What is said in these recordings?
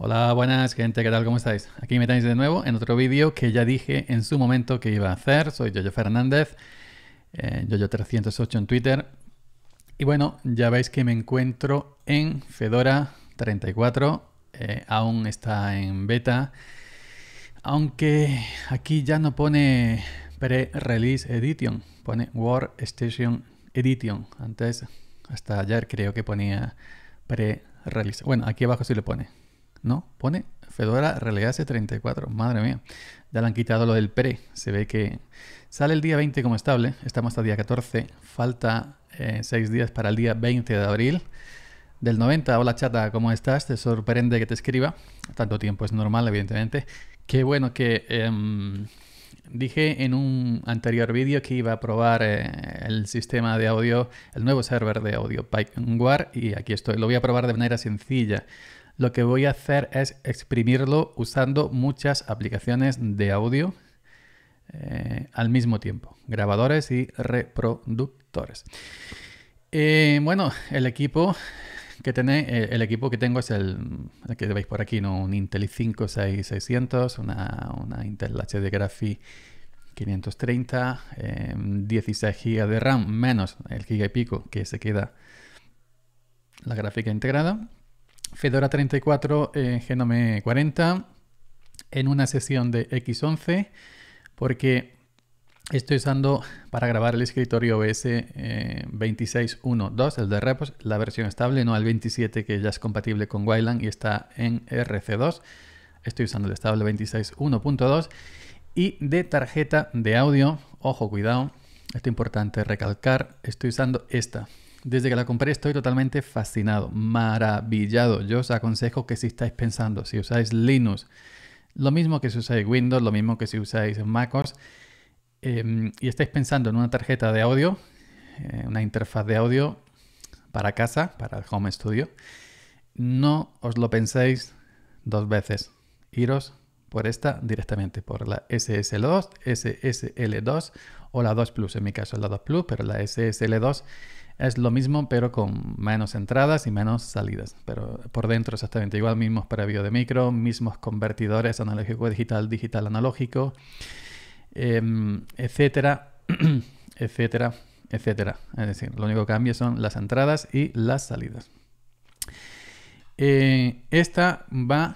Hola, buenas gente, ¿qué tal? ¿Cómo estáis? Aquí me tenéis de nuevo en otro vídeo que ya dije en su momento que iba a hacer. Soy Yoyo Fernández, eh, Yoyo308 en Twitter. Y bueno, ya veis que me encuentro en Fedora 34, eh, aún está en beta. Aunque aquí ya no pone Pre-Release Edition, pone Workstation Edition. Antes, hasta ayer creo que ponía Pre-Release. Bueno, aquí abajo sí lo pone, no, pone Fedora Release 34. Madre mía. Ya le han quitado lo del pre. Se ve que sale el día 20 como estable. Estamos hasta el día 14. Falta 6 eh, días para el día 20 de abril del 90. Hola chata, ¿cómo estás? Te sorprende que te escriba. Tanto tiempo es normal, evidentemente. Qué bueno que em, dije en un anterior vídeo que iba a probar eh, el sistema de audio, el nuevo server de audio War, y aquí estoy. Lo voy a probar de manera sencilla lo que voy a hacer es exprimirlo usando muchas aplicaciones de audio eh, al mismo tiempo, grabadores y reproductores. Eh, bueno, el equipo que tenéis, eh, el equipo que tengo es el, que veis por aquí, ¿no? un Intel i5 6600, una, una Intel HD Graphi 530, 16 GB de RAM menos el giga y pico que se queda la gráfica integrada. Fedora 34 eh, Genome 40 en una sesión de X11 porque estoy usando para grabar el escritorio eh, OS 26.1.2, el de repos, la versión estable, no el 27 que ya es compatible con Wayland y está en RC2. Estoy usando el estable 26.1.2 y de tarjeta de audio, ojo cuidado, esto es importante recalcar, estoy usando esta, desde que la compré estoy totalmente fascinado, maravillado. Yo os aconsejo que si estáis pensando, si usáis Linux, lo mismo que si usáis Windows, lo mismo que si usáis MacOS, em, y estáis pensando en una tarjeta de audio, eh, una interfaz de audio para casa, para el home studio, no os lo penséis dos veces. Iros por esta directamente, por la SSL2, SSL2 o la 2 Plus, en mi caso la 2 Plus, pero la SSL2 es lo mismo, pero con menos entradas y menos salidas. Pero por dentro exactamente igual, mismos para bio de micro, mismos convertidores analógico digital, digital analógico, em, etcétera, etcétera, etcétera. Es decir, lo único que cambia son las entradas y las salidas. Eh, esta va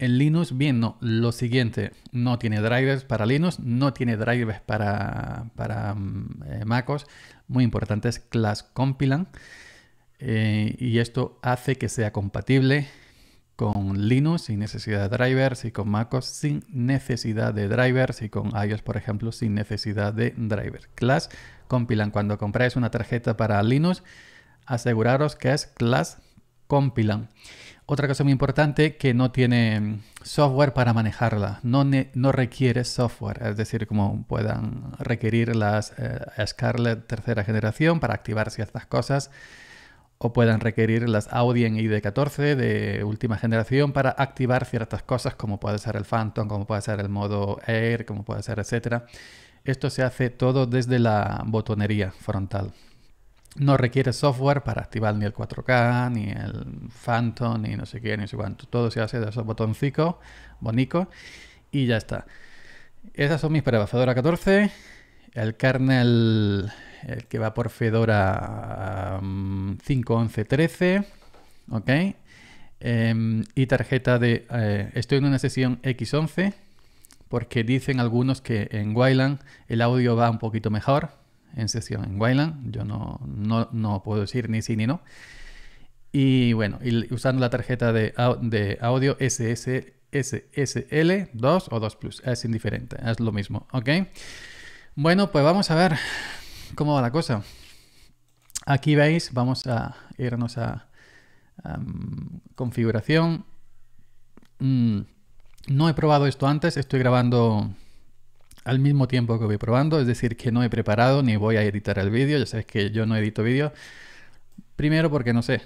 en Linux, bien, no. Lo siguiente, no tiene drivers para Linux, no tiene drivers para, mm, eh, MacOS muy importante es class compilan eh, y esto hace que sea compatible con Linux sin necesidad de drivers y con MacOS sin necesidad de drivers y con iOS, por ejemplo, sin necesidad de drivers. Class compilan. Cuando compráis una tarjeta para Linux, aseguraros que es Class compilan. Otra cosa muy importante que no tiene mm, software para manejarla, no, no requiere software, es decir, como puedan requerir las eh, Scarlett tercera generación para activar ciertas cosas, o puedan requerir las Audi en ID14 de última generación para activar ciertas cosas como puede ser el Phantom, como puede ser el modo Air, como puede ser, etcétera. Esto se hace todo desde la botonería frontal. No requiere software para activar ni el 4K, ni el Phantom, ni no sé qué, ni sé cuánto. Todo se hace de esos botoncitos bonitos y ya está. Esas son mis pruebas. Fedora 14, el kernel el que va por Fedora 11 mm, 5.11.13, ¿ok? Em, y tarjeta de... Eh, estoy en una sesión X11 porque dicen algunos que en Wayland el audio va un poquito mejor en sesión en Wayland. Yo no, no, no, puedo decir ni sí ni no. Y bueno, usando la tarjeta de, de audio SSL 2 o 2 Plus, es indiferente, es lo mismo, ¿ok? Bueno, pues vamos a ver cómo va la cosa. Aquí veis, vamos a irnos a, configuración. Mm, no he probado esto antes, estoy grabando al mismo tiempo que voy probando, es decir, que no he preparado ni voy a editar el vídeo, ya sabes que yo no edito vídeo, primero porque no sé,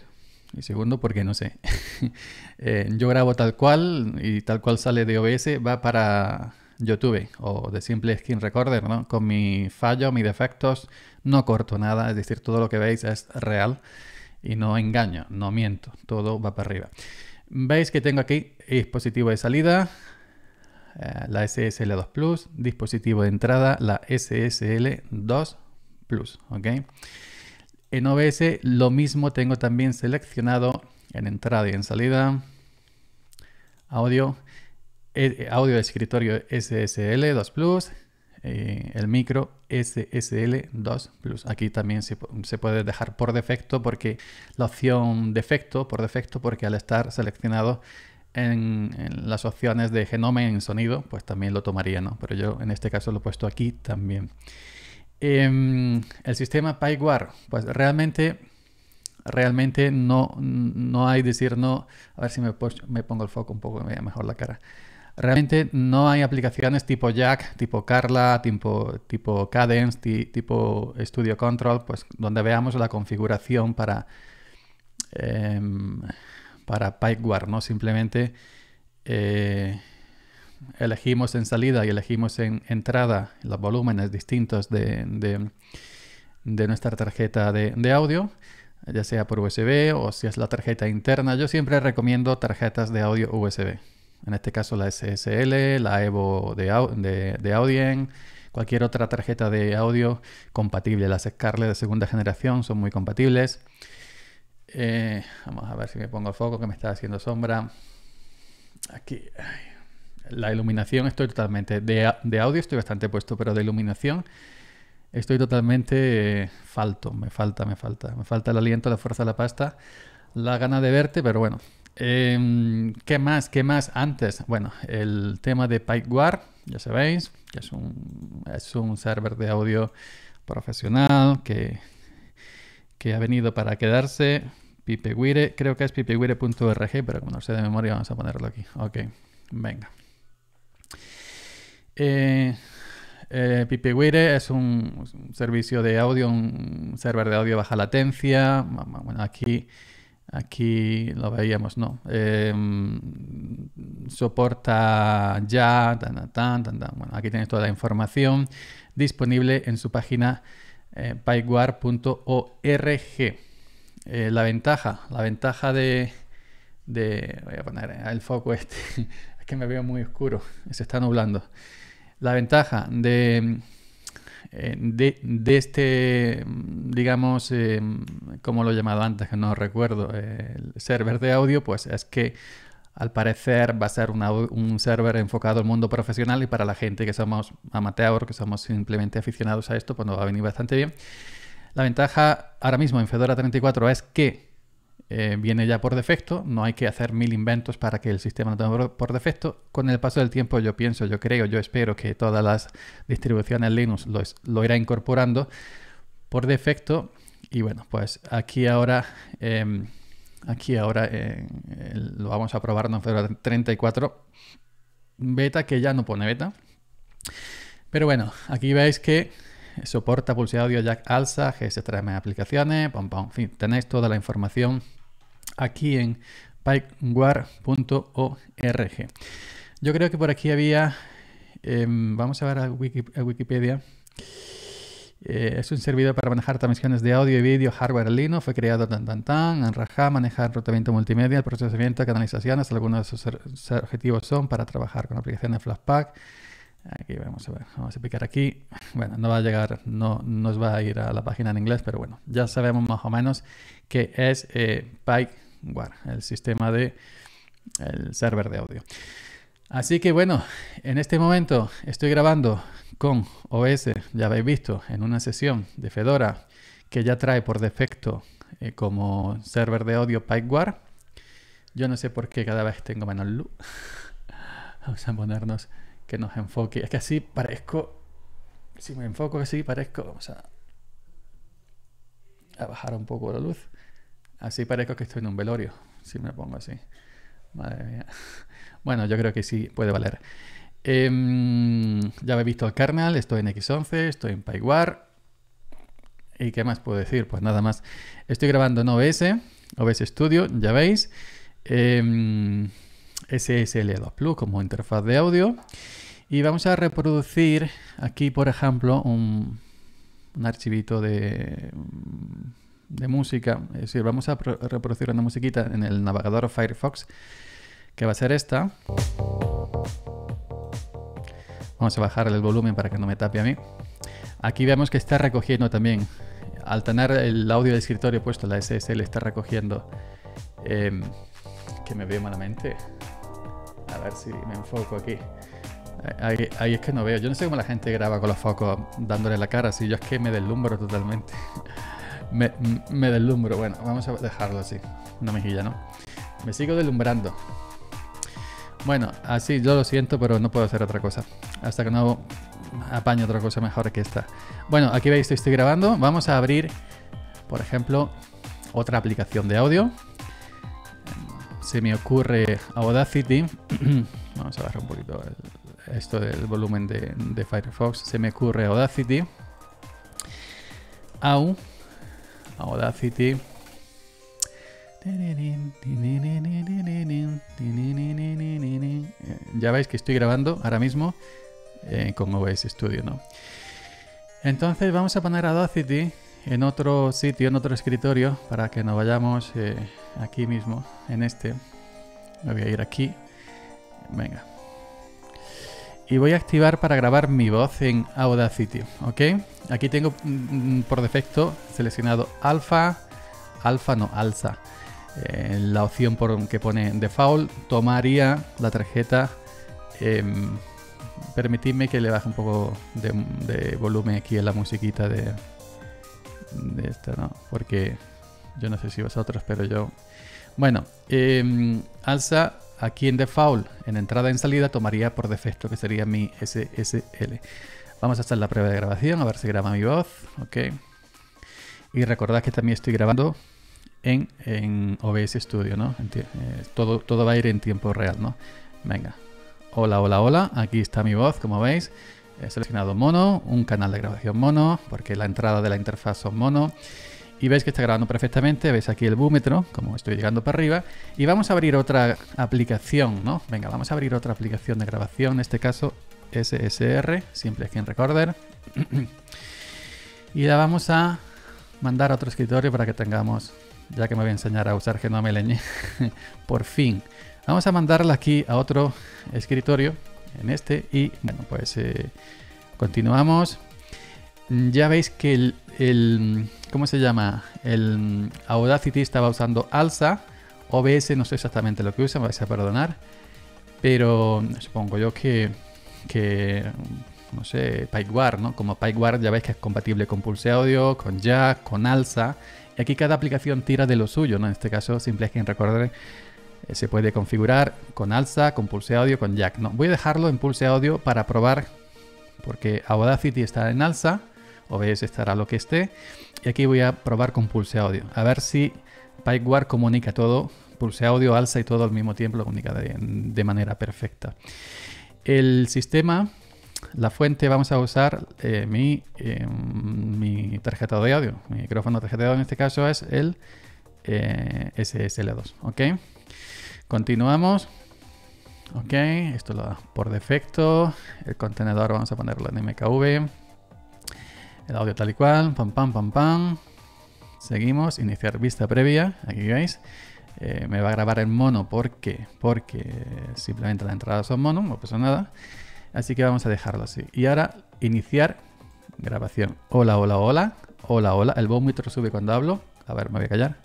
y segundo porque no sé. Eh, yo grabo tal cual y tal cual sale de OBS, va para YouTube o de simple skin recorder, ¿no? Con mi fallo, mis defectos, no corto nada, es decir, todo lo que veis es real y no engaño, no miento, todo va para arriba. Veis que tengo aquí dispositivo de salida, eh, la SSL2 Plus, dispositivo de entrada, la SSL2 Plus. ¿okay? En OBS lo mismo tengo también seleccionado en entrada y en salida, audio, eh, audio de escritorio SSL2 Plus, eh, el micro SSL2 Plus. Aquí también se, se, puede dejar por defecto porque la opción defecto, por defecto, porque al estar seleccionado en, las opciones de genoma en sonido, pues también lo tomaría, ¿no? Pero yo en este caso lo he puesto aquí también. Em, el sistema PyWar, pues realmente, realmente no, no hay decir no. A ver si me, me pongo el foco un poco, me mejor la cara. Realmente no hay aplicaciones tipo Jack, tipo Carla, tipo, tipo Cadence, tipo Studio Control, pues donde veamos la configuración para em, para PipeWar, ¿no? Simplemente eh, elegimos en salida y elegimos en entrada los volúmenes distintos de, nuestra tarjeta de, audio, ya sea por USB o si es la tarjeta interna. Yo siempre recomiendo tarjetas de audio USB. En este caso la SSL, la Evo de, de, de Audien, cualquier otra tarjeta de audio compatible. Las Scarlett de segunda generación son muy compatibles. Eh, vamos a ver si me pongo el foco que me está haciendo sombra. Aquí. La iluminación estoy totalmente. De, de, audio estoy bastante puesto, pero de iluminación estoy totalmente eh, falto. Me falta, me falta. Me falta el aliento, la fuerza, la pasta, la gana de verte, pero bueno. Em, ¿Qué más? ¿Qué más? Antes, bueno, el tema de War, ya sabéis, que es un, es un server de audio profesional que, que ha venido para quedarse. Pipeguire, creo que es pipeguire.org, pero como no sé de memoria, vamos a ponerlo aquí. Ok, venga. Eh, eh, Pipeguire es un, servicio de audio, un server de audio baja latencia. Bueno, aquí, aquí lo veíamos, ¿no? Em, soporta ya, tan, tan, tan, Bueno, aquí tienes toda la información disponible en su página eh, eh, la ventaja, la ventaja de, de, Voy a poner eh, el foco este, es que me veo muy oscuro, se está nublando. La ventaja de, eh, de, de este, digamos, eh, como lo he llamado antes, que no recuerdo, el server de audio, pues es que al parecer va a ser un server enfocado al mundo profesional y para la gente que somos amateur, que somos simplemente aficionados a esto, pues nos va a venir bastante bien. La ventaja ahora mismo en Fedora 34 es que eh, viene ya por defecto, no hay que hacer mil inventos para que el sistema no tenga por defecto. Con el paso del tiempo yo pienso, yo creo, yo espero que todas las distribuciones Linux lo, irá incorporando por defecto. Y bueno, pues aquí ahora, em, aquí ahora eh, lo vamos a probar en Fedora 34 beta que ya no pone beta. Pero bueno, aquí veis que soporta Pulse audio jack alza, GS3 aplicaciones, En fin, tenéis toda la información aquí en pikeguard.org. Yo creo que por aquí había, em, vamos a ver a, Wikipedia. Eh, es un servidor para manejar transmisiones de audio y vídeo, hardware Lino, fue creado tan tan tan, en Raja, manejar rotamiento multimedia, procesamiento, canalizaciones, algunos de sus objetivos son para trabajar con aplicaciones Flashpack, Aquí vamos a ver, vamos a picar aquí. Bueno, no va a llegar, no nos va a ir a la página en inglés, pero bueno, ya sabemos más o menos que es eh, el sistema de el server de audio. Así que bueno, en este momento estoy grabando con OS, ya habéis visto, en una sesión de Fedora que ya trae por defecto eh, como server de audio PyGuard. Yo no sé por qué cada vez tengo menos luz. Vamos a ponernos que nos enfoque. Es que así parezco, si me enfoco así, parezco, vamos a, bajar un poco la luz. Así parezco que estoy en un velorio, si me pongo así. Madre mía. Bueno, yo creo que sí puede valer. Em, ya habéis visto el carnal, estoy en X11, estoy en PyWar. ¿Y qué más puedo decir? Pues nada más. Estoy grabando en OBS, OBS Studio, ya veis. Eh, em, SSL2 Plus como interfaz de audio. Y vamos a reproducir aquí, por ejemplo, un, archivito de, música. Es decir, vamos a reproducir una musiquita en el navegador Firefox, que va a ser esta. Vamos a bajar el volumen para que no me tape a mí. Aquí vemos que está recogiendo también. Al tener el audio del escritorio puesto, la SSL está recogiendo. Em, que me veo malamente. A ver si me enfoco aquí. Ahí, es que no veo. Yo no sé cómo la gente graba con los focos dándole la cara. Si yo es que me deslumbro totalmente. me, deslumbro. Bueno, vamos a dejarlo así. Una mejilla, ¿no? Me sigo deslumbrando. Bueno, así yo lo siento, pero no puedo hacer otra cosa. Hasta que no apaño otra cosa mejor que esta. Bueno, aquí veis, que estoy grabando. Vamos a abrir, por ejemplo, otra aplicación de audio. Se me ocurre Audacity. Vamos a bajar un poquito el, esto del volumen de, Firefox, se me ocurre Audacity. Audacity. Ya veis que estoy grabando ahora mismo eh, con OBS Studio, ¿no? Entonces vamos a poner Audacity en otro sitio, en otro escritorio, para que nos vayamos eh, aquí mismo, en este. Me voy a ir aquí. Venga y voy a activar para grabar mi voz en Audacity, ¿ok? Aquí tengo mm, mm, por defecto seleccionado alfa, alfa no, alza. Eh, la opción por, que pone default tomaría la tarjeta. Em, permitidme que le baje un poco de, volumen aquí en la musiquita de, esta, ¿no? Porque yo no sé si vosotros, pero yo... Bueno, em, alza Aquí en default, en entrada y en salida, tomaría por defecto, que sería mi SSL. Vamos a hacer la prueba de grabación, a ver si graba mi voz. Ok. Y recordad que también estoy grabando en, OBS Studio, ¿no? Eh, todo, todo va a ir en tiempo real, ¿no? Venga. Hola, hola, hola. Aquí está mi voz, como veis. He seleccionado mono, un canal de grabación mono, porque la entrada de la interfaz son mono y veis que está grabando perfectamente, veis aquí el búmetro, como estoy llegando para arriba, y vamos a abrir otra aplicación, ¿no? Venga, vamos a abrir otra aplicación de grabación, en este caso SSR, simple aquí Recorder, y la vamos a mandar a otro escritorio para que tengamos, ya que me voy a enseñar a usar Genome por fin. Vamos a mandarla aquí a otro escritorio, en este, y bueno, pues eh, continuamos. Mm, ya veis que el, el ¿Cómo se llama? El mm, Audacity estaba usando alza. OBS no sé exactamente lo que usa, me vais a perdonar. Pero mm, supongo yo que. que no sé, PipeWire, ¿no? Como PipeWire ya veis que es compatible con Pulse Audio, con Jack, con Alsa. Y aquí cada aplicación tira de lo suyo, ¿no? En este caso, simple es que recordar, eh, se puede configurar con Alsa, con Pulse Audio, con Jack, ¿no? Voy a dejarlo en Pulse Audio para probar, porque Audacity está en Alsa OBS estará lo que esté. Y aquí voy a probar con Pulse Audio, a ver si PipeWire comunica todo, Pulse Audio alza y todo al mismo tiempo lo comunica de, manera perfecta. El sistema la fuente vamos a usar eh, eh, mi, tarjeta de audio, mi micrófono tarjeta de audio en este caso es el eh, SSL2, ¿ok? Continuamos, ¿ok? Esto lo da por defecto, el contenedor vamos a ponerlo en MKV, el audio tal y cual, pam, pam, pam, pam. Seguimos, iniciar vista previa, aquí veis. Eh, me va a grabar en mono porque, porque simplemente las entradas son mono, no pasa nada. Así que vamos a dejarlo así. Y ahora iniciar grabación. Hola, hola, hola. Hola, hola. El vómito sube cuando hablo. A ver, me voy a callar.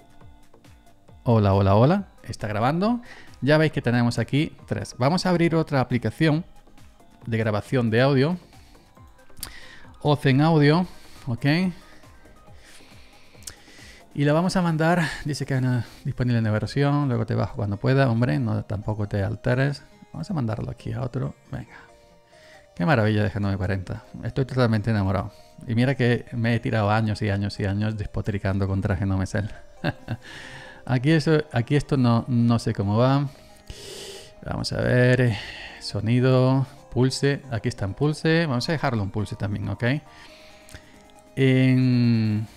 Hola, hola, hola. Está grabando. Ya veis que tenemos aquí tres. Vamos a abrir otra aplicación de grabación de audio en Audio, ¿ok? Y la vamos a mandar, dice que una disponible en versión, luego te bajo cuando pueda, hombre, no tampoco te alteres. Vamos a mandarlo aquí a otro, venga. Qué maravilla de Genome 40, estoy totalmente enamorado. Y mira que me he tirado años y años y años despotricando contra Genome Cell. aquí, eso, aquí esto no, no sé cómo va. Vamos a ver, eh, sonido, Pulse, aquí está en Pulse, vamos a dejarlo en Pulse también, ¿ok? En,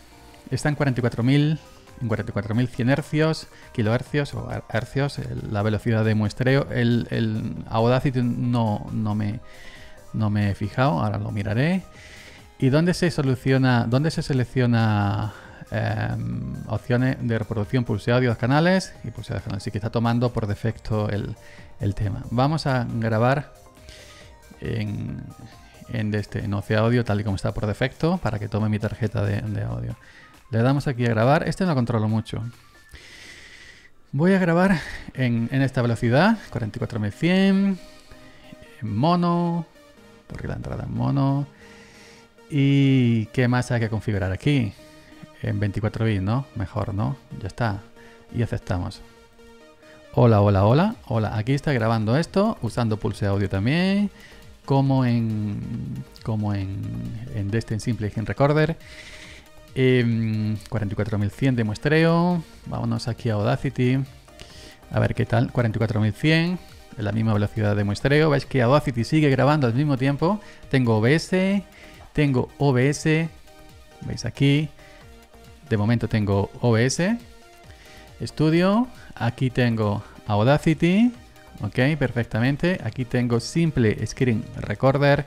está en 44.000, en 44.100 hercios, kilohercios o hercios, la velocidad de muestreo. El, Audacity no, no, me, no me he fijado, ahora lo miraré. ¿Y dónde se soluciona, dónde se selecciona em, opciones de reproducción pulse audio canales? Y pulse canales, sí que está tomando por defecto el, el tema. Vamos a grabar en, este, en Audio tal y como está por defecto para que tome mi tarjeta de, audio. Le damos aquí a grabar. Este no controlo mucho. Voy a grabar en, en esta velocidad, 44100, en mono, porque la entrada en mono. ¿Y qué más hay que configurar aquí? En 24 bits, ¿no? Mejor, ¿no? Ya está. Y aceptamos. Hola, hola, hola. Hola, aquí está grabando esto, usando pulse audio también como en, como en, Destin Simple en Recorder. 44.100 em, de muestreo. Vámonos aquí a Audacity. A ver qué tal. 44.100. La misma velocidad de muestreo. Veis que Audacity sigue grabando al mismo tiempo. Tengo OBS. Tengo OBS. Veis aquí. De momento tengo OBS. Estudio. Aquí tengo Audacity. Ok, perfectamente. Aquí tengo simple screen recorder.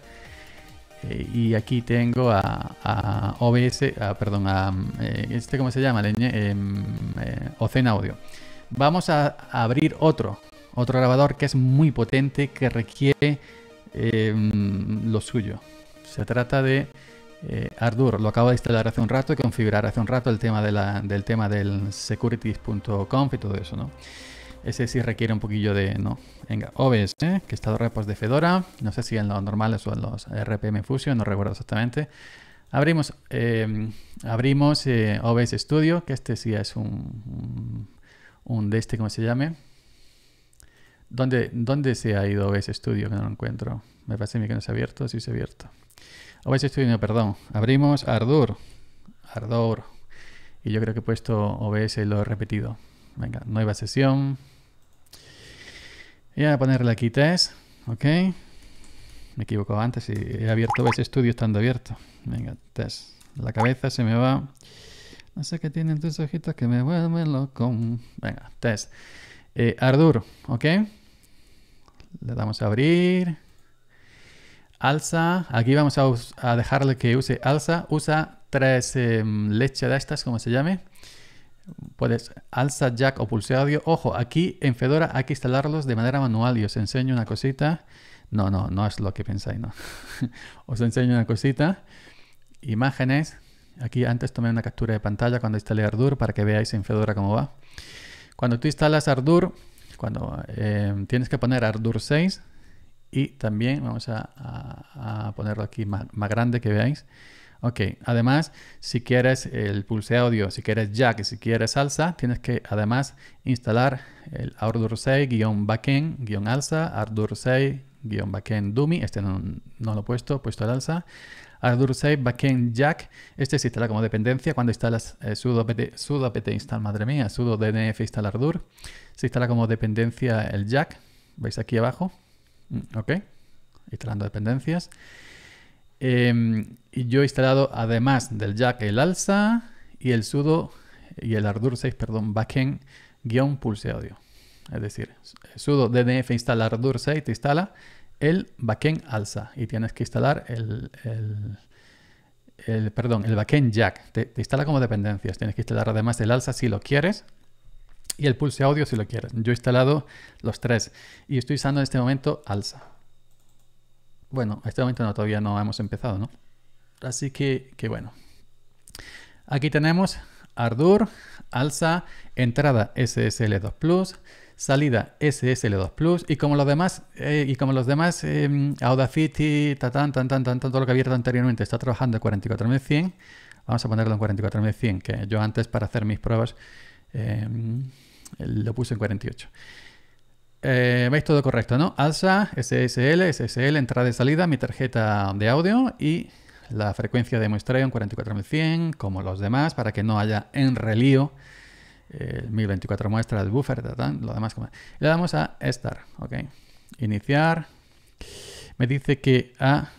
Eh, y aquí tengo a, OBS, a, perdón, a mm, eh, este, ¿cómo se llama? Em, eh, Audio. Vamos a abrir otro, otro grabador que es muy potente, que requiere em, lo suyo. Se trata de eh, Ardour, lo acabo de instalar hace un rato y configurar hace un rato el tema del tema del securities.conf y todo eso, ¿no? Ese sí requiere un poquillo de, ¿no? Venga, OBS, ¿eh? que está dos repos de Fedora. No sé si en los normales o en los RPM Fusion, no recuerdo exactamente. Abrimos, em, abrimos eh, OBS Studio, que este sí es un, un, de este, ¿cómo se llame? ¿Dónde, ¿Dónde, se ha ido OBS Studio? Que no lo encuentro. Me parece que no se ha abierto, sí se ha abierto. OBS Studio, no, perdón. Abrimos Ardour. Ardour. Y yo creo que he puesto OBS y lo he repetido. Venga, nueva sesión. Y a ponerle aquí test. Ok. Me equivoco antes y he abierto ese estudio estando abierto. Venga, test. La cabeza se me va. No sé qué tienen tus ojitos que me vuelven loco. Venga, test. Eh, Arduro, ¿ok? Le damos a abrir. Alza. Aquí vamos a, dejarle que use alza. Usa tres em, leche de estas, como se llame. Puedes alza, jack o audio, Ojo, aquí en Fedora hay que instalarlos de manera manual. Y os enseño una cosita. No, no, no es lo que pensáis, no. os enseño una cosita. Imágenes. Aquí antes tomé una captura de pantalla cuando instalé Ardour para que veáis en Fedora cómo va. Cuando tú instalas Ardour, cuando eh, tienes que poner Ardour 6 y también vamos a, ponerlo aquí más grande que veáis. Ok, además, si quieres el Pulse Audio, si quieres Jack, si quieres salsa, tienes que además instalar el Ardour 6-Backend-Alsa, ardur 6-Backend DUMI, este no, lo he puesto, he puesto el Alsa, ardur 6 Backend Jack, este se instala como dependencia cuando instalas eh, sudo apt, sudo apt install, madre mía, sudo dnf install ardur, se instala como dependencia el Jack, veis aquí abajo, mm, ok, instalando dependencias. Em, y yo he instalado además del jack el alza y el sudo y el ardur 6, perdón, backend guión pulse audio. Es decir, sudo DNF instala ardur 6, te instala el backend alza y tienes que instalar el, el, perdón, el backend jack. Te, te, instala como dependencias. Tienes que instalar además el alza si lo quieres y el pulse audio si lo quieres. Yo he instalado los tres y estoy usando en este momento alza. Bueno, a este momento no, todavía no hemos empezado, ¿no? Así que, que bueno. Aquí tenemos Ardur, alza, entrada SSL2 salida SSL2 y como los demás, eh, y como los demás em, tan, tan, tan, tan, todo lo que abierto anteriormente está trabajando en 44100, vamos a ponerlo en 44100, que yo antes para hacer mis pruebas em, lo puse en 48. Eh, veis todo correcto, ¿no? alza SSL, SSL, entrada y salida, mi tarjeta de audio y la frecuencia de muestreo en 44100, como los demás, para que no haya relío el eh, 1024 muestras, buffer, lo demás. como Le damos a Start, ¿ok? Iniciar. Me dice que ha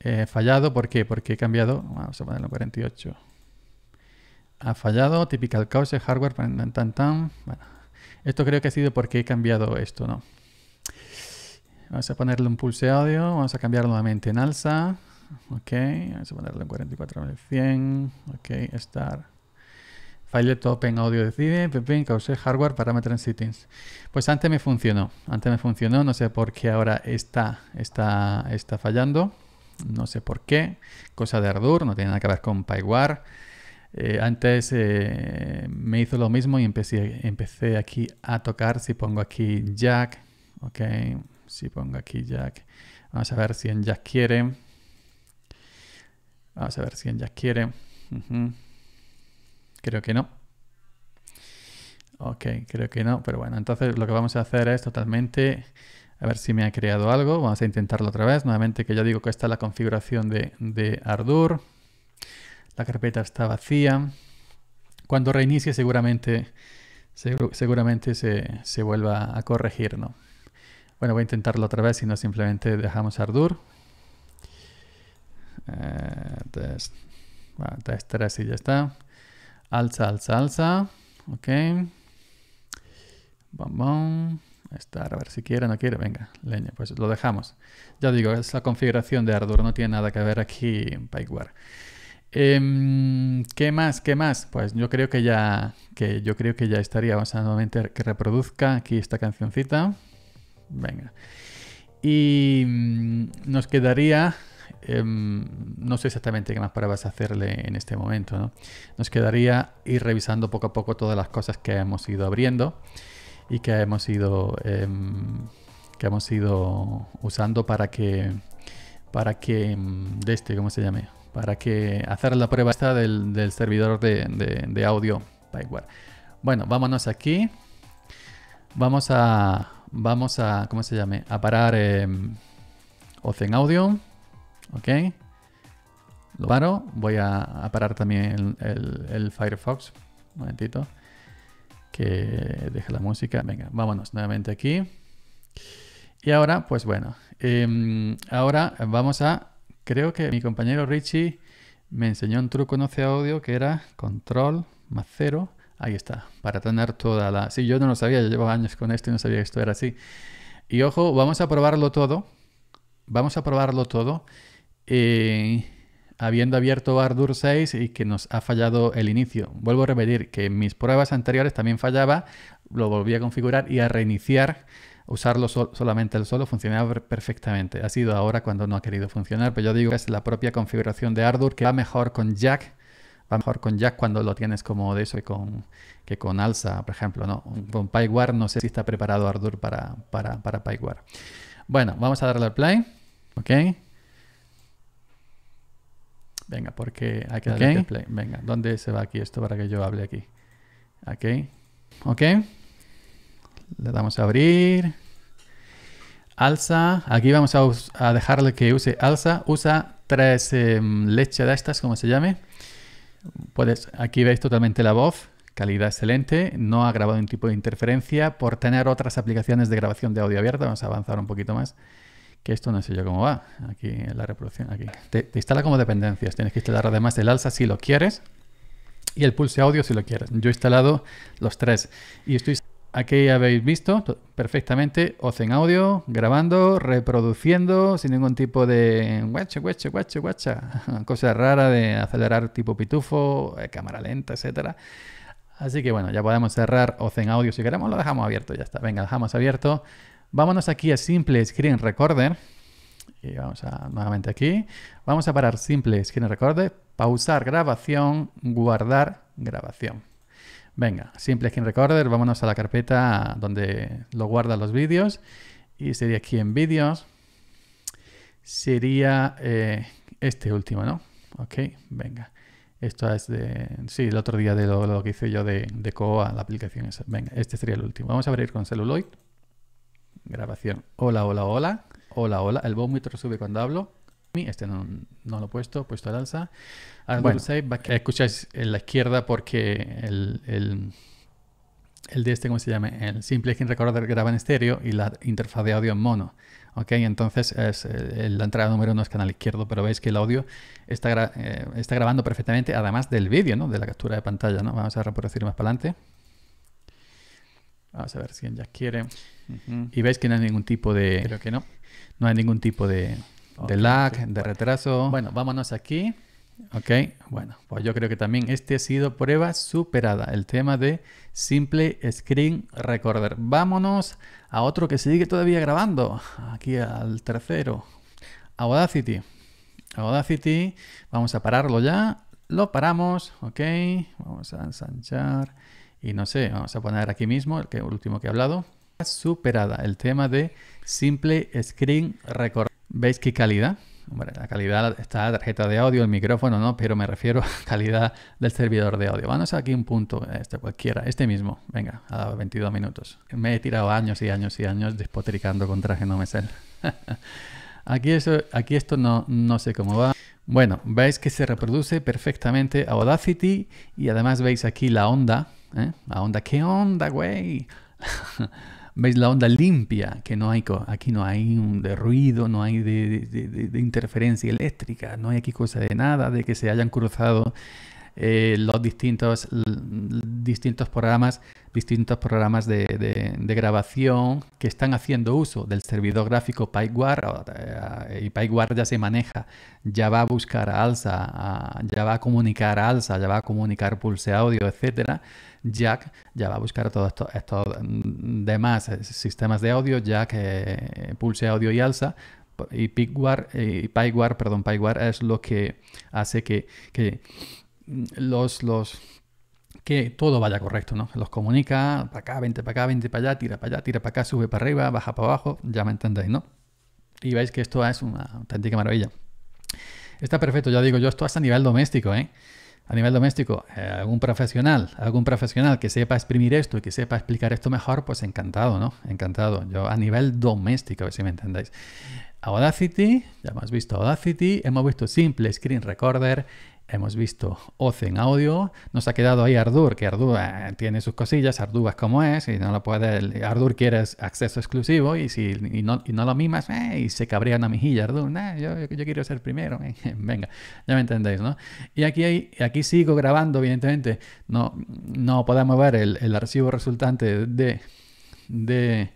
eh, fallado, ¿por qué? Porque he cambiado, vamos a ponerlo 48. Ha fallado, typical cause, hardware, tan, tan, esto creo que ha sido porque he cambiado esto, ¿no? Vamos a ponerle un pulse audio, vamos a cambiar nuevamente en alza. Ok, vamos a ponerle en 44100. Ok, estar. File top en audio decide, pepin, causé hardware, parameter en settings. Pues antes me funcionó, antes me funcionó, no sé por qué ahora está, está, está fallando. No sé por qué, cosa de Ardour, no tiene nada que ver con PyWare. Eh, antes eh, me hizo lo mismo y empecé, empecé aquí a tocar. Si pongo aquí Jack, ok, si pongo aquí Jack, vamos a ver si en Jack quiere. Vamos a ver si en Jack quiere. Creo que no. Ok, creo que no, pero bueno, entonces lo que vamos a hacer es totalmente, a ver si me ha creado algo, vamos a intentarlo otra vez, nuevamente que ya digo que esta es la configuración de, de Ardour la carpeta está vacía. Cuando reinicie seguramente, seguramente se, vuelva a corregir, ¿no? Bueno, voy a intentarlo otra vez, si no simplemente dejamos ardur. Eh, test, y ya está. Alza, alza, alza. Ok. Bombón. Estar, a ver si quiere, no quiere, venga, leña, pues lo dejamos. Ya digo, es la configuración de Ardour, no tiene nada que ver aquí en Pikeware. Em, ¿Qué más? ¿Qué más? Pues yo creo que ya, yo creo que ya estaría. Vamos nuevamente que reproduzca aquí esta cancioncita. Venga. Y mm, nos quedaría, em, no sé exactamente qué más pruebas hacerle en este momento, ¿no? Nos quedaría ir revisando poco a poco todas las cosas que hemos ido abriendo y que hemos ido, em, que hemos ido usando para que, para que, de este, ¿cómo se llame? para que hacer la prueba esta del, servidor de, audio Pipeware. Bueno, vámonos aquí. Vamos a, vamos a, ¿cómo se llame? A parar eh, em, en Audio. Ok. Lo paro. Voy a, parar también el, Firefox. Un momentito. Que deje la música. Venga, vámonos nuevamente aquí. Y ahora, pues bueno. Em, ahora vamos a Creo que mi compañero Richie me enseñó un truco en OC audio que era control más cero. Ahí está, para tener toda la... Sí, yo no lo sabía, yo llevo años con esto y no sabía que esto era así. Y ojo, vamos a probarlo todo. Vamos a probarlo todo. Eh, habiendo abierto Ardour 6 y que nos ha fallado el inicio. Vuelvo a repetir que en mis pruebas anteriores también fallaba, lo volví a configurar y a reiniciar usarlo solamente el solo funcionaba perfectamente. Ha sido ahora cuando no ha querido funcionar, pero yo digo que es la propia configuración de Ardour que va mejor con Jack va mejor con Jack cuando lo tienes como de eso y con, que con alza, por ejemplo, ¿no? Con PyWare no sé si está preparado Ardour para, para, para Bueno, vamos a darle al play. ¿Ok? Venga, porque hay que darle al play. Venga, ¿dónde se va aquí esto para que yo hable aquí? ¿Ok? ¿Ok? Le damos a abrir alza. Aquí vamos a, dejarle que use alza. Usa tres em, leche de estas, como se llame. Puedes, aquí veis totalmente la voz. Calidad excelente. No ha grabado un tipo de interferencia. Por tener otras aplicaciones de grabación de audio abierta, vamos a avanzar un poquito más. Que esto no sé yo cómo va. Aquí en la reproducción. Aquí. Te, te instala como dependencias. Tienes que instalar además el alza si lo quieres y el pulse audio si lo quieres. Yo he instalado los tres y estoy Aquí habéis visto perfectamente Ocean en audio, grabando, reproduciendo, sin ningún tipo de guacha, guacha, guacha, guacha, cosa rara de acelerar tipo pitufo, eh, cámara lenta, etcétera. Así que bueno, ya podemos cerrar Ocean en audio si queremos, lo dejamos abierto, ya está. Venga, dejamos abierto. Vámonos aquí a Simple Screen Recorder. Y vamos a nuevamente aquí. Vamos a parar Simple Screen Recorder, pausar grabación, guardar grabación. Venga, simple skin Recorder, vámonos a la carpeta donde lo guardan los vídeos. Y sería aquí en vídeos. Sería eh, este último, ¿no? Ok, venga. Esto es de... Sí, el otro día de lo, que hice yo de, COA, la aplicación esa. Venga, este sería el último. Vamos a abrir con celuloid. Grabación. Hola, hola, hola. Hola, hola. El vómito muy sube cuando hablo. Este no, lo he puesto, he puesto al alza. Bueno, escucháis en la izquierda porque el, de este, ¿cómo se llama? El simple que recorder graba en estéreo y la interfaz de audio en mono. ¿Ok? Entonces es, eh, la entrada número uno es canal izquierdo, pero veis que el audio está, eh, está grabando perfectamente, además del vídeo, ¿no? De la captura de pantalla, ¿no? Vamos a reproducir más para adelante. Vamos a ver si ya quiere. Y veis que no hay ningún tipo de... Creo que no. No hay ningún tipo de de lag, de retraso. Bueno, vámonos aquí. Ok, bueno, pues yo creo que también este ha sido prueba superada, el tema de Simple Screen Recorder. Vámonos a otro que sigue todavía grabando, aquí al tercero, Audacity. Audacity, vamos a pararlo ya, lo paramos, ok, vamos a ensanchar y no sé, vamos a poner aquí mismo el, que, último que he hablado. Superada, el tema de Simple Screen Recorder. ¿Veis qué calidad? Hombre, la calidad está la tarjeta de audio, el micrófono no, pero me refiero a calidad del servidor de audio. Vamos aquí un punto, este cualquiera, este mismo, venga, a 22 minutos. Me he tirado años y años y años despotricando contra Genomesel. aquí, eso, aquí esto no, no sé cómo va. Bueno, veis que se reproduce perfectamente Audacity y además veis aquí la onda, ¿eh? La onda, ¿qué onda, güey? ¿Veis la onda limpia? Que no hay, aquí no hay de ruido, no hay de, de interferencia eléctrica, no hay aquí cosa de nada, de que se hayan cruzado eh, los distintos, distintos programas, distintos programas de, grabación que están haciendo uso del servidor gráfico PyWare eh, y PyWare ya se maneja, ya va a buscar a alza, ya va a comunicar a alza, ya va a comunicar pulse audio, etcétera. Jack ya va a buscar todos estos demás eh, sistemas de audio, Jack, pulse audio y alza, y PyWare, perdón, es lo que hace que, los, los, que todo vaya correcto, ¿no? Los comunica, para acá, 20 para acá, 20 para allá, tira para allá, tira para acá, sube para arriba, baja para abajo, ya me entendéis, ¿no? Y veis que esto es una auténtica maravilla. Está perfecto, ya digo yo, esto es a nivel doméstico, ¿eh? A nivel doméstico, eh, algún profesional, algún profesional que sepa exprimir esto y que sepa explicar esto mejor, pues encantado, ¿no? Encantado. Yo a nivel doméstico, si me entendéis. Audacity, ya hemos visto Audacity, hemos visto Simple Screen Recorder, hemos visto OCE en audio, nos ha quedado ahí Ardur, que Ardur eh, tiene sus cosillas, Ardur es como es, y no lo puede, Ardur quiere acceso exclusivo, y si no, lo mimas, eh, y se cabrea una mejilla, Ardur, yo, quiero ser primero, eh, venga, ya me entendéis, ¿no? Y aquí, hay, aquí sigo grabando, evidentemente, no, no podemos ver el, archivo resultante de... de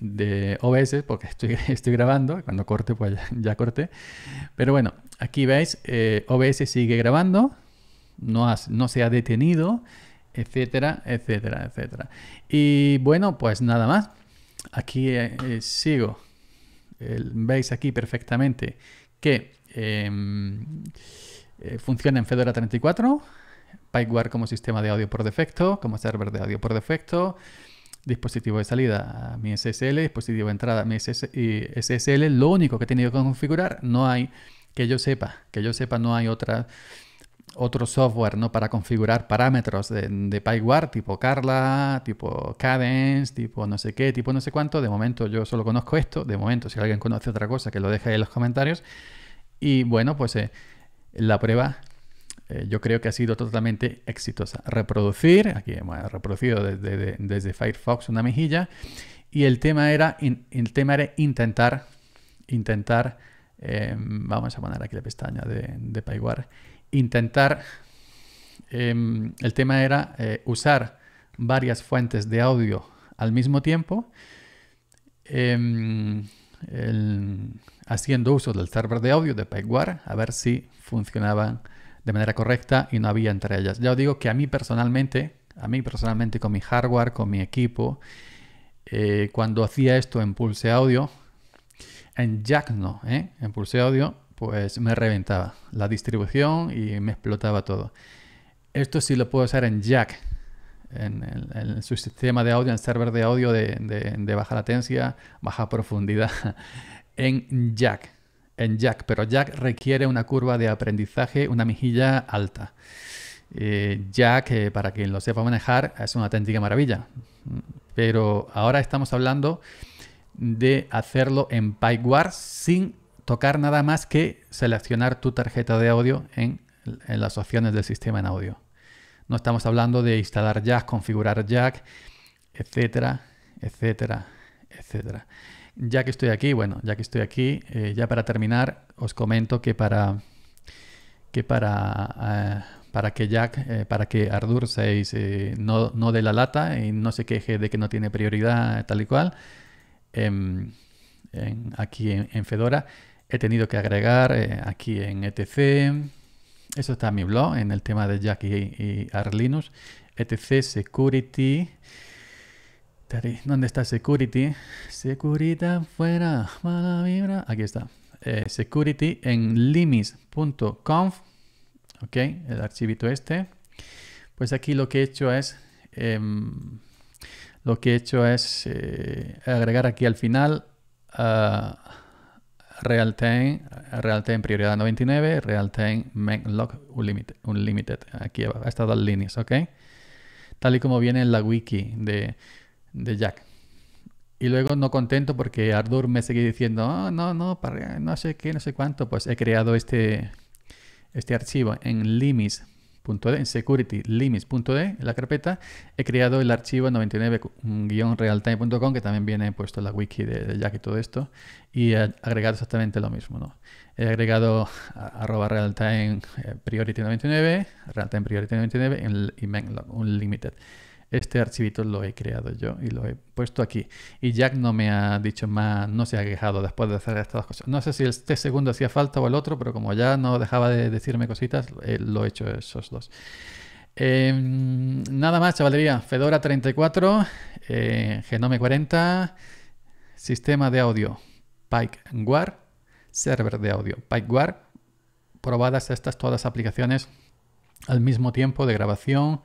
de OBS porque estoy, estoy grabando. Cuando corte, pues ya, corte corté. Pero bueno, aquí veis, eh, OBS sigue grabando, no, no se ha detenido, etcétera, etcétera, etcétera. Y bueno, pues nada más. Aquí eh, eh, sigo. veis aquí perfectamente que em, funciona en Fedora 34, PyWare como sistema de audio por defecto, como server de audio por defecto dispositivo de salida a mi SSL, dispositivo de entrada a mi SSL, lo único que he tenido que configurar, no hay, que yo sepa, que yo sepa no hay otra, otro software ¿no? para configurar parámetros de, de tipo Carla, tipo Cadence, tipo no sé qué, tipo no sé cuánto. De momento yo solo conozco esto, de momento si alguien conoce otra cosa que lo deje en los comentarios. Y bueno, pues eh, la prueba eh, yo creo que ha sido totalmente exitosa. Reproducir, aquí hemos reproducido desde, Firefox una mejilla, y el tema era, el tema era intentar, intentar, em, vamos a poner aquí la pestaña de, de intentar, em, el tema era eh, usar varias fuentes de audio al mismo tiempo, em, haciendo uso del server de audio de Paiguar a ver si funcionaban de manera correcta y no había entre ellas. Ya os digo que a mí personalmente, a mí personalmente con mi hardware, con mi equipo, eh, cuando hacía esto en Pulse Audio, en Jack no, ¿eh? en Pulse Audio, pues me reventaba la distribución y me explotaba todo. Esto sí lo puedo hacer en Jack, en, el, su sistema de audio, en server de audio de baja latencia, baja profundidad, en Jack en Jack, pero Jack requiere una curva de aprendizaje, una mejilla alta. Eh, Jack, eh, para quien lo sepa manejar, es una auténtica maravilla. Pero ahora estamos hablando de hacerlo en PyWare sin tocar nada más que seleccionar tu tarjeta de audio en, en las opciones del sistema en audio. No estamos hablando de instalar Jack, configurar Jack, etcétera, etcétera, etcétera. Ya que estoy aquí, bueno, ya que estoy aquí, eh, ya para terminar, os comento que para que para, eh, para que Jack, eh, para que Ardur 6 no, no dé la lata y no se queje de que no tiene prioridad tal y cual, em, aquí en, Fedora he tenido que agregar aquí en etc, eso está en mi blog, en el tema de Jack y, y Arlinus, etc security, ¿Dónde está Security? Security fuera, mala vibra. Aquí está. Eh, security en limis.conf. Ok, el archivito este. Pues aquí lo que he hecho es. Em, lo que he hecho es eh, agregar aquí al final uh, ah, Realtime, Realtime prioridad 99, Realtime Lock Unlimited, Unlimited. Aquí ha estado dos líneas, ¿ok? Tal y como viene en la wiki de de Jack. Y luego no contento porque Ardur me seguía diciendo, ah, no, no, para, no sé qué, no sé cuánto, pues he creado este, este archivo en limis.d, en security en la carpeta, he creado el archivo 99-realtime.com, que también viene puesto la wiki de, Jack y todo esto, y he agregado exactamente lo mismo, ¿no? He agregado arroba realtime eh, priority 99, realtime priority 99 y un limited este archivito lo he creado yo y lo he puesto aquí. Y Jack no me ha dicho más, no se ha quejado después de hacer estas dos cosas. No sé si este segundo hacía falta o el otro, pero como ya no dejaba de decirme cositas, eh, lo he hecho esos dos. Em, nada más, chavalería. Fedora 34, eh, Genome 40, sistema de audio War. server de audio War. Probadas estas todas las aplicaciones al mismo tiempo de grabación,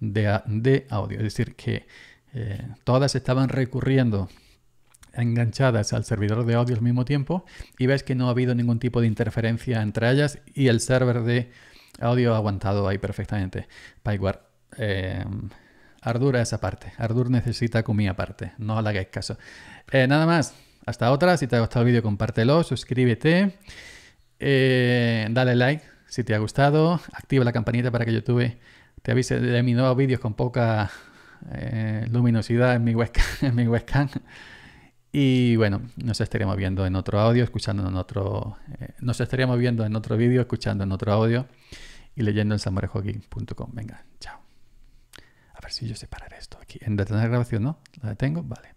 de, audio. Es decir, que eh, todas estaban recurriendo enganchadas al servidor de audio al mismo tiempo y ves que no ha habido ningún tipo de interferencia entre ellas y el server de audio ha aguantado ahí perfectamente. para eh, Ardura esa parte. Ardur necesita comida aparte. No le hagáis caso. Eh, nada más. Hasta otra. Si te ha gustado el vídeo, compártelo, suscríbete, eh, dale like si te ha gustado, activa la campanita para que YouTube te avise de mis nuevos vídeos con poca eh, luminosidad en mi, webcam, en Y bueno, nos estaríamos viendo en otro audio, escuchando en otro. Eh, nos estaríamos viendo en otro vídeo, escuchando en otro audio y leyendo en samueljoaquín.com. Venga, chao. A ver si yo separaré esto aquí. En detener grabación, ¿no? ¿La detengo? Vale.